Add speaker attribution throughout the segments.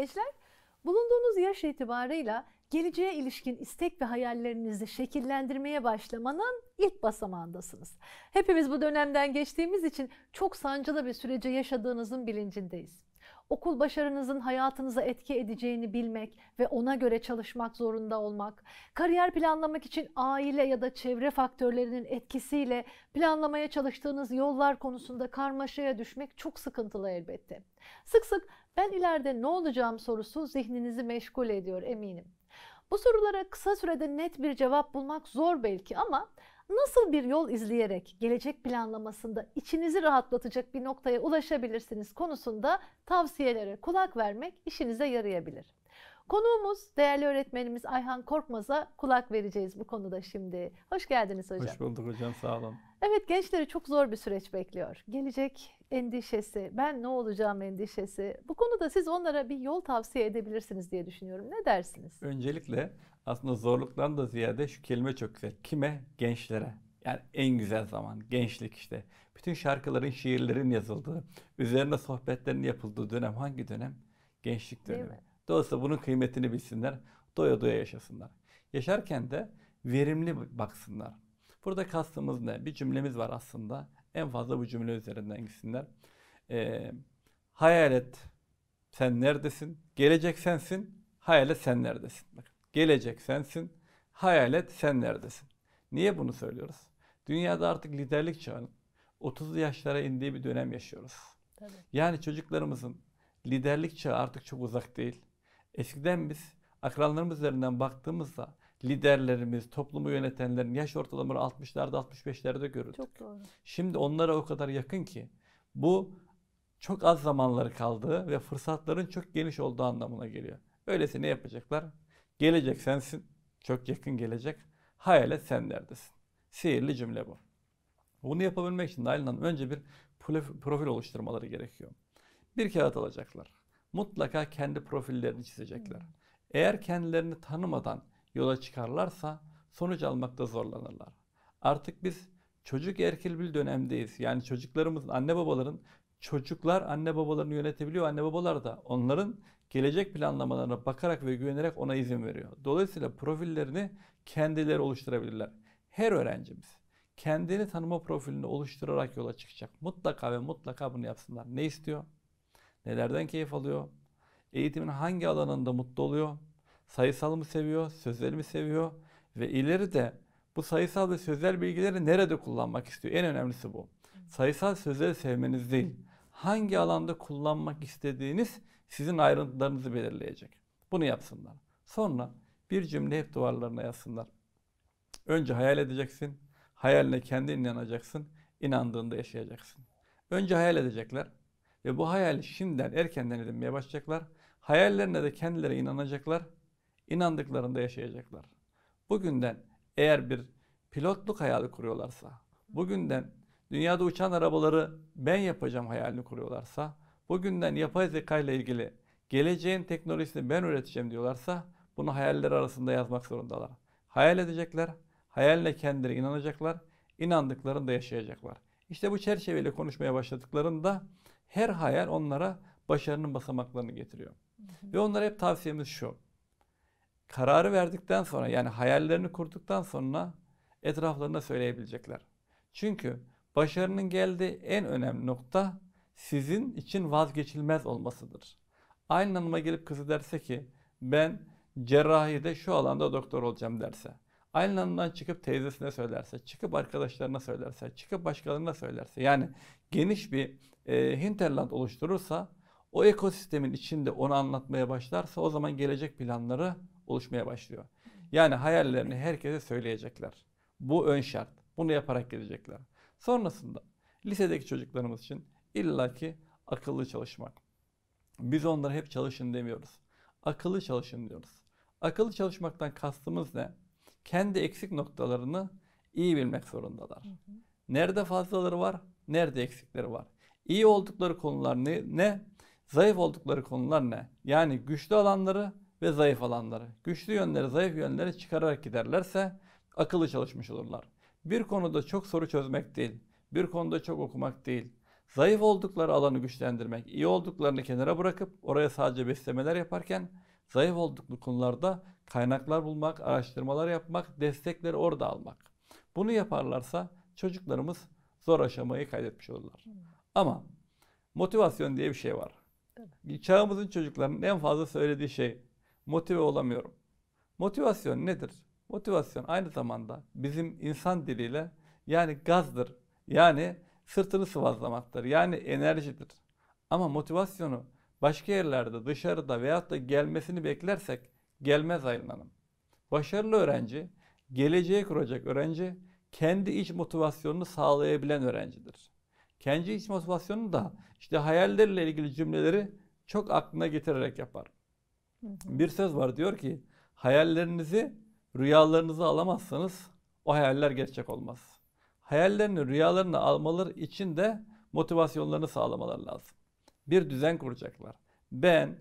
Speaker 1: Gençler, bulunduğunuz yaş itibarıyla geleceğe ilişkin istek ve hayallerinizi şekillendirmeye başlamanın ilk basamağındasınız. Hepimiz bu dönemden geçtiğimiz için çok sancılı bir sürece yaşadığınızın bilincindeyiz. Okul başarınızın hayatınıza etki edeceğini bilmek ve ona göre çalışmak zorunda olmak, kariyer planlamak için aile ya da çevre faktörlerinin etkisiyle planlamaya çalıştığınız yollar konusunda karmaşaya düşmek çok sıkıntılı elbette. Sık sık ben ileride ne olacağım sorusu zihninizi meşgul ediyor eminim. Bu sorulara kısa sürede net bir cevap bulmak zor belki ama nasıl bir yol izleyerek gelecek planlamasında içinizi rahatlatacak bir noktaya ulaşabilirsiniz konusunda tavsiyelere kulak vermek işinize yarayabilir. Konuğumuz değerli öğretmenimiz Ayhan Korkmaz'a kulak vereceğiz bu konuda şimdi. Hoş geldiniz hocam. Hoş
Speaker 2: bulduk hocam sağ olun.
Speaker 1: Evet gençleri çok zor bir süreç bekliyor. Gelecek endişesi, ben ne olacağım endişesi. Bu konuda siz onlara bir yol tavsiye edebilirsiniz diye düşünüyorum. Ne
Speaker 2: dersiniz? Öncelikle aslında zorluktan da ziyade şu kelime çok güzel. Kime? Gençlere. Yani en güzel zaman gençlik işte. Bütün şarkıların, şiirlerin yazıldığı, üzerine sohbetlerin yapıldığı dönem hangi dönem? Gençlik dönemi. Dolayısıyla bunun kıymetini bilsinler. Doya doya yaşasınlar. Yaşarken de verimli baksınlar. Burada kastımız ne? Bir cümlemiz var aslında. En fazla bu cümle üzerinden gitsinler. Ee, hayal et sen neredesin? Gelecek sensin. Hayal et sen neredesin? Bak, gelecek sensin. Hayal et sen neredesin? Niye bunu söylüyoruz? Dünyada artık liderlik çağının 30'lu yaşlara indiği bir dönem yaşıyoruz. Tabii. Yani çocuklarımızın liderlik çağı artık çok uzak değil. Eskiden biz akranlarımız üzerinden baktığımızda liderlerimiz, toplumu yönetenlerin yaş ortalamaları 60'larda 65'lerde görüldük. Çok doğru. Şimdi onlara o kadar yakın ki bu çok az zamanları kaldığı ve fırsatların çok geniş olduğu anlamına geliyor. Öyleyse ne yapacaklar? Gelecek sensin, çok yakın gelecek. Hayalet sen neredesin? Sihirli cümle bu. Bunu yapabilmek için Nail'in önce bir profil oluşturmaları gerekiyor. Bir kağıt alacaklar mutlaka kendi profillerini çizecekler. Hmm. Eğer kendilerini tanımadan yola çıkarlarsa sonuç almakta zorlanırlar. Artık biz çocuk erkil bir dönemdeyiz. Yani çocuklarımızın, anne babaların çocuklar anne babalarını yönetebiliyor. Anne babalar da onların gelecek planlamalarına bakarak ve güvenerek ona izin veriyor. Dolayısıyla profillerini kendileri oluşturabilirler. Her öğrencimiz kendini tanıma profilini oluşturarak yola çıkacak. Mutlaka ve mutlaka bunu yapsınlar. Ne istiyor? Nelerden keyif alıyor? Eğitimin hangi alanında mutlu oluyor? Sayısal mı seviyor? Sözel mi seviyor? Ve ileride bu sayısal ve sözel bilgileri nerede kullanmak istiyor? En önemlisi bu. Sayısal sözel sevmeniz değil. Hangi alanda kullanmak istediğiniz sizin ayrıntılarınızı belirleyecek. Bunu yapsınlar. Sonra bir cümle hep duvarlarına yazsınlar. Önce hayal edeceksin. Hayaline kendi inanacaksın. İnandığında yaşayacaksın. Önce hayal edecekler. Ve bu hayali şimdiden erkenden edinmeye başlayacaklar. Hayallerine de kendileri inanacaklar. İnandıklarında yaşayacaklar. Bugünden eğer bir pilotluk hayali kuruyorlarsa, bugünden dünyada uçan arabaları ben yapacağım hayalini kuruyorlarsa, bugünden yapay zeka ile ilgili geleceğin teknolojisini ben üreteceğim diyorlarsa bunu hayaller arasında yazmak zorundalar. Hayal edecekler, hayaline kendileri inanacaklar, inandıklarında yaşayacaklar. İşte bu çerçeveyle konuşmaya başladıklarında her hayal onlara başarının basamaklarını getiriyor. Ve onlara hep tavsiyemiz şu. Kararı verdikten sonra yani hayallerini kurduktan sonra etraflarına söyleyebilecekler. Çünkü başarının geldiği en önemli nokta sizin için vazgeçilmez olmasıdır. Aynı anıma gelip kızı derse ki ben cerrahide şu alanda doktor olacağım derse Aynı andan çıkıp teyzesine söylerse, çıkıp arkadaşlarına söylerse, çıkıp başkalarına söylerse yani geniş bir e, hinterland oluşturursa o ekosistemin içinde onu anlatmaya başlarsa o zaman gelecek planları oluşmaya başlıyor. Yani hayallerini herkese söyleyecekler. Bu ön şart. Bunu yaparak gelecekler. Sonrasında lisedeki çocuklarımız için illaki akıllı çalışmak. Biz onlara hep çalışın demiyoruz. Akıllı çalışın diyoruz. Akıllı çalışmaktan kastımız ne? kendi eksik noktalarını iyi bilmek zorundalar. Nerede fazlaları var, nerede eksikleri var. İyi oldukları konular ne, ne? Zayıf oldukları konular ne? Yani güçlü alanları ve zayıf alanları. Güçlü yönleri, zayıf yönleri çıkararak giderlerse akıllı çalışmış olurlar. Bir konuda çok soru çözmek değil, bir konuda çok okumak değil. Zayıf oldukları alanı güçlendirmek, iyi olduklarını kenara bırakıp oraya sadece beslemeler yaparken zayıf oldukları konularda kaynaklar bulmak, araştırmalar yapmak, destekleri orada almak. Bunu yaparlarsa çocuklarımız zor aşamayı kaydetmiş olurlar. Hmm. Ama motivasyon diye bir şey var. Çağımızın çocuklarının en fazla söylediği şey motive olamıyorum. Motivasyon nedir? Motivasyon aynı zamanda bizim insan diliyle yani gazdır. Yani sırtını sıvazlamaktır. Yani enerjidir. Ama motivasyonu başka yerlerde, dışarıda veyahut da gelmesini beklersek gelmez Aylin Hanım. Başarılı öğrenci, geleceği kuracak öğrenci, kendi iç motivasyonunu sağlayabilen öğrencidir. Kendi iç motivasyonunu da işte hayallerle ilgili cümleleri çok aklına getirerek yapar. Bir söz var diyor ki, hayallerinizi rüyalarınızı alamazsanız o hayaller gerçek olmaz. Hayallerini, rüyalarını almaları için de motivasyonlarını sağlamaları lazım bir düzen kuracaklar. Ben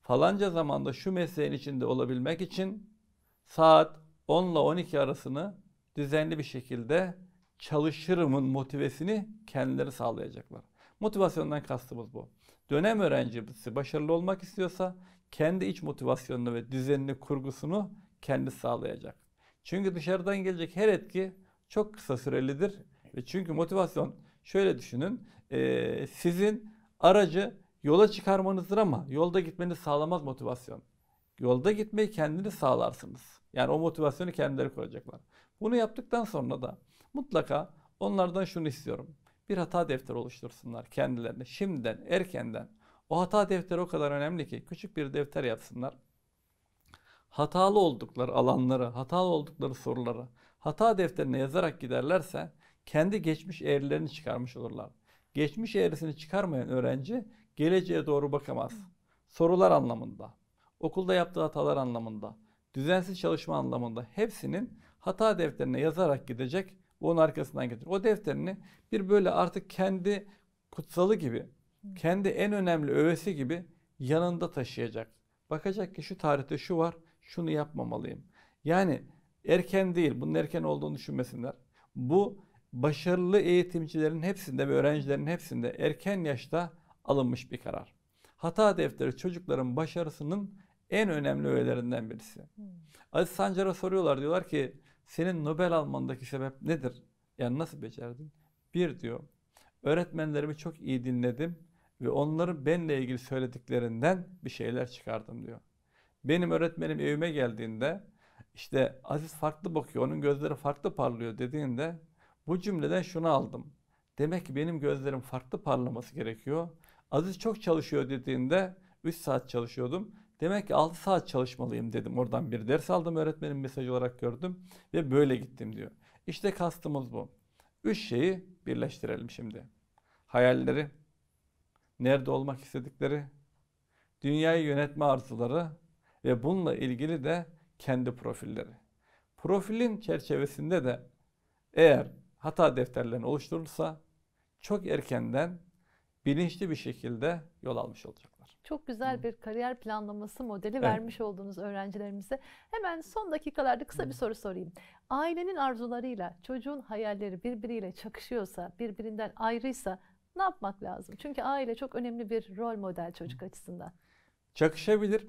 Speaker 2: falanca zamanda şu mesleğin içinde olabilmek için saat 10 ile 12 arasını düzenli bir şekilde çalışırımın motivesini kendileri sağlayacaklar. Motivasyondan kastımız bu. Dönem öğrencisi başarılı olmak istiyorsa kendi iç motivasyonunu ve düzenini, kurgusunu kendi sağlayacak. Çünkü dışarıdan gelecek her etki çok kısa sürelidir. Ve Çünkü motivasyon şöyle düşünün sizin aracı yola çıkarmanızdır ama yolda gitmenizi sağlamaz motivasyon. Yolda gitmeyi kendiniz sağlarsınız. Yani o motivasyonu kendileri koyacaklar. Bunu yaptıktan sonra da mutlaka onlardan şunu istiyorum. Bir hata defteri oluştursunlar kendilerine şimdiden, erkenden. O hata defteri o kadar önemli ki küçük bir defter yapsınlar. Hatalı oldukları alanları, hatalı oldukları soruları hata defterine yazarak giderlerse kendi geçmiş eğrilerini çıkarmış olurlar. Geçmiş eğrisini çıkarmayan öğrenci geleceğe doğru bakamaz. Sorular anlamında, okulda yaptığı hatalar anlamında, düzensiz çalışma anlamında hepsinin hata defterine yazarak gidecek ve onun arkasından gidecek. O defterini bir böyle artık kendi kutsalı gibi, kendi en önemli öğesi gibi yanında taşıyacak. Bakacak ki şu tarihte şu var, şunu yapmamalıyım. Yani erken değil, bunun erken olduğunu düşünmesinler. Bu başarılı eğitimcilerin hepsinde ve öğrencilerin hepsinde erken yaşta alınmış bir karar. Hata defteri çocukların başarısının en önemli öğelerinden birisi. Hmm. Aziz Sancar'a soruyorlar diyorlar ki senin Nobel almandaki sebep nedir? Yani nasıl becerdin? Bir diyor öğretmenlerimi çok iyi dinledim ve onların benle ilgili söylediklerinden bir şeyler çıkardım diyor. Benim öğretmenim evime geldiğinde işte Aziz farklı bakıyor, onun gözleri farklı parlıyor dediğinde bu cümleden şunu aldım. Demek ki benim gözlerim farklı parlaması gerekiyor. Aziz çok çalışıyor dediğinde 3 saat çalışıyordum. Demek ki 6 saat çalışmalıyım dedim. Oradan bir ders aldım öğretmenin mesajı olarak gördüm ve böyle gittim diyor. İşte kastımız bu. Üç şeyi birleştirelim şimdi. Hayalleri, nerede olmak istedikleri, dünyayı yönetme arzuları ve bununla ilgili de kendi profilleri. Profilin çerçevesinde de eğer hata defterlerini oluşturursa çok erkenden bilinçli bir şekilde yol almış olacaklar.
Speaker 1: Çok güzel Hı. bir kariyer planlaması modeli evet. vermiş olduğunuz öğrencilerimize. Hemen son dakikalarda kısa Hı. bir soru sorayım. Ailenin arzularıyla çocuğun hayalleri birbiriyle çakışıyorsa, birbirinden ayrıysa ne yapmak lazım? Çünkü aile çok önemli bir rol model çocuk Hı. açısından.
Speaker 2: Çakışabilir.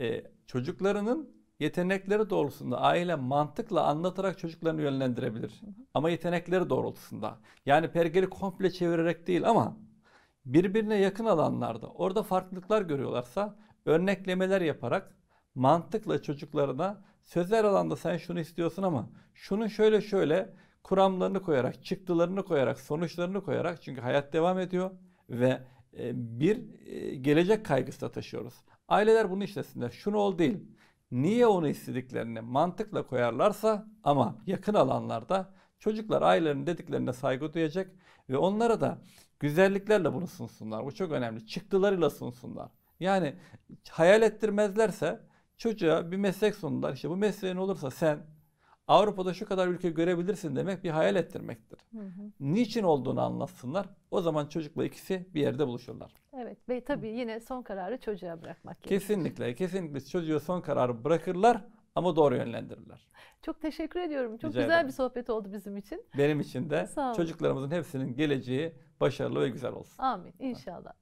Speaker 2: Ee, çocuklarının yetenekleri doğrultusunda aile mantıkla anlatarak çocuklarını yönlendirebilir. Ama yetenekleri doğrultusunda. Yani pergeli komple çevirerek değil ama birbirine yakın alanlarda orada farklılıklar görüyorlarsa örneklemeler yaparak mantıkla çocuklarına sözel alanda sen şunu istiyorsun ama şunu şöyle şöyle kuramlarını koyarak, çıktılarını koyarak, sonuçlarını koyarak çünkü hayat devam ediyor ve e, bir e, gelecek kaygısı da taşıyoruz. Aileler bunu işlesinler. Şunu ol değil niye onu istediklerini mantıkla koyarlarsa ama yakın alanlarda çocuklar ailelerin dediklerine saygı duyacak ve onlara da güzelliklerle bunu sunsunlar. Bu çok önemli. Çıktılarıyla sunsunlar. Yani hayal ettirmezlerse çocuğa bir meslek sundular. İşte bu mesleğin olursa sen Avrupa'da şu kadar ülke görebilirsin demek bir hayal ettirmektir. Hı hı. Niçin olduğunu anlatsınlar. O zaman çocukla ikisi bir yerde buluşurlar.
Speaker 1: Evet ve tabii yine son kararı çocuğa bırakmak gerekir. Kesinlikle,
Speaker 2: yani. kesinlikle çocuğu son kararı bırakırlar ama doğru yönlendirirler.
Speaker 1: Çok teşekkür ediyorum. Çok Rica güzel ederim. bir sohbet oldu bizim için.
Speaker 2: Benim için de. Sağ olun. Çocuklarımızın hepsinin geleceği başarılı ve güzel olsun.
Speaker 1: Amin inşallah.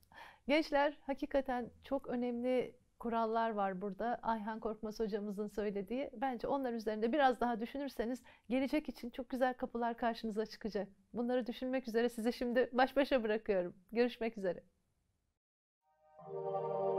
Speaker 1: Gençler hakikaten çok önemli kurallar var burada. Ayhan Korkmaz hocamızın söylediği. Bence onlar üzerinde biraz daha düşünürseniz gelecek için çok güzel kapılar karşınıza çıkacak. Bunları düşünmek üzere sizi şimdi baş başa bırakıyorum. Görüşmek üzere. Thank you.